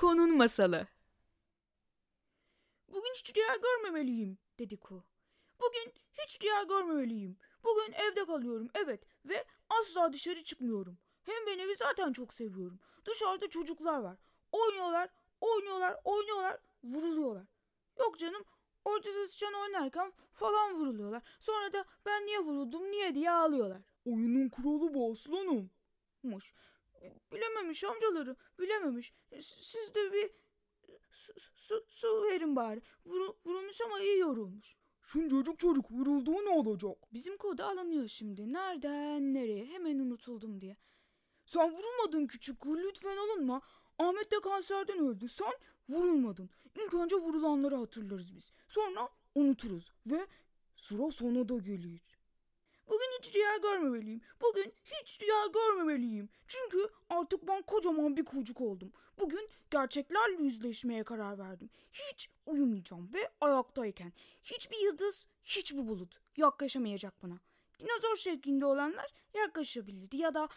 Ku'nun masalı. Bugün hiç rüya görmemeliyim, dedi Ku. Bugün hiç rüya görmemeliyim. Bugün evde kalıyorum, evet ve asla dışarı çıkmıyorum. Hem ben evi zaten çok seviyorum. Dışarıda çocuklar var. Oynuyorlar, oynuyorlar, oynuyorlar, vuruluyorlar. Yok canım, ortada sıçan oynarken falan vuruluyorlar. Sonra da ben niye vuruldum, niye diye ağlıyorlar. Oyunun kuralı bu aslanım. Muş. Bilememiş amcaları, bilememiş. E, siz de bir su, su, su verin bari. Vur, vurulmuş ama iyi yorulmuş. Şuncacık çocuk vurulduğu ne olacak? Bizim koda alınıyor şimdi. Nereden nereye hemen unutuldum diye. Sen vurulmadın küçük lütfen alınma. Ahmet de kanserden öldü. Sen vurulmadın. İlk önce vurulanları hatırlarız biz. Sonra unuturuz ve sıra sona da gelir hiç rüya görmemeliyim. Bugün hiç rüya görmemeliyim. Çünkü artık ben kocaman bir kucuk oldum. Bugün gerçeklerle yüzleşmeye karar verdim. Hiç uyumayacağım ve ayaktayken hiçbir yıldız, hiçbir bulut yaklaşamayacak bana. Dinozor şeklinde olanlar yaklaşabilir ya da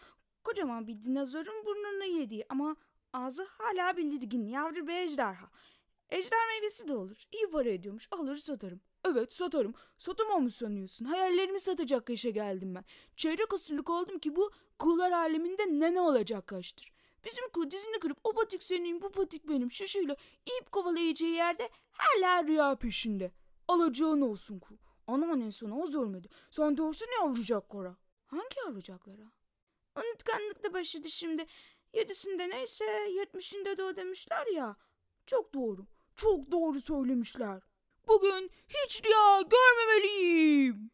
kocaman bir dinozorun burnunu yediği ama ağzı hala belirgin yavru bir ejderha. Ejder meyvesi de olur. İyi para ediyormuş. Alır satarım. Evet satarım. Satamam mı sanıyorsun? Hayallerimi satacak yaşa geldim ben. Çeyrek asırlık oldum ki bu kullar aleminde ne ne olacak kaçtır. Bizim kul dizini kırıp o patik senin bu patik benim şaşıyla ip kovalayacağı yerde hala rüya peşinde. Alacağın olsun ku. Aman en sona o zormedi. Sen doğrusu ne yavrucak kora? Hangi yavrucaklara? da başladı şimdi. Yedisinde neyse yetmişinde de o demişler ya. Çok doğru. Çok doğru söylemişler. Bugün hiç rüya görmemeliyim.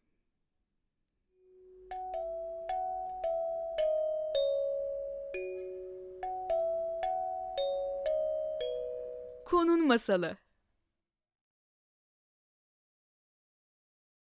Konun Masalı